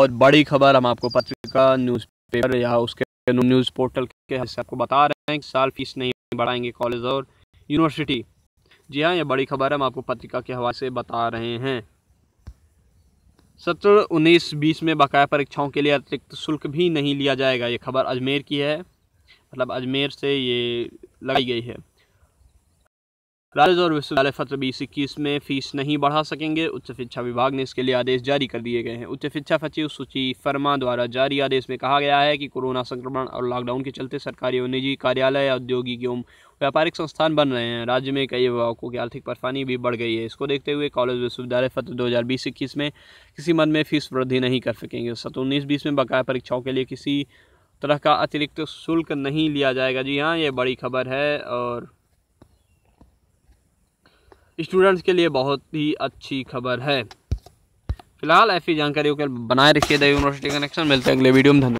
बहुत बड़ी खबर हम आपको पत्रिका न्यूज़पेपर या उसके न्यूज़ पोर्टल के आपको बता रहे हैं कि साल फीस नहीं बढ़ाएंगे कॉलेज और यूनिवर्सिटी जी हाँ ये बड़ी खबर हम आपको पत्रिका के हवाले से बता रहे हैं सत्र उन्नीस बीस में बकाया परीक्षाओं के लिए अतिरिक्त शुल्क भी नहीं लिया जाएगा ये खबर अजमेर की है मतलब अजमेर से ये लगाई गई है कॉलेज और विश्वविद्यालय सत्र बीस इक्कीस में फीस नहीं बढ़ा सकेंगे उच्च शिक्षा विभाग ने इसके लिए आदेश जारी कर दिए गए हैं उच्च शिक्षा सचिव सुचि फर्मा द्वारा जारी आदेश में कहा गया है कि कोरोना संक्रमण और लॉकडाउन के चलते सरकारी और निजी कार्यालय औद्योगिक एवं व्यापारिक संस्थान बन रहे हैं राज्य में कई अभिभावकों की आर्थिक परेशानी भी बढ़ गई है इसको देखते हुए कॉलेज विश्वविद्यालय सत्र दो हज़ार बीस इक्कीस में किसी मद में फीस वृद्धि नहीं कर सकेंगे सत्र उन्नीस बीस में बकाया परीक्षाओं के लिए किसी तरह का अतिरिक्त शुल्क नहीं लिया जाएगा जी हाँ ये बड़ी खबर है और स्टूडेंट्स के लिए बहुत ही अच्छी खबर है फिलहाल ऐसी जानकारियों के बनाए रखिए द यूनिवर्सिटी कनेक्शन मिलते हैं अगले वीडियो में धन्यवाद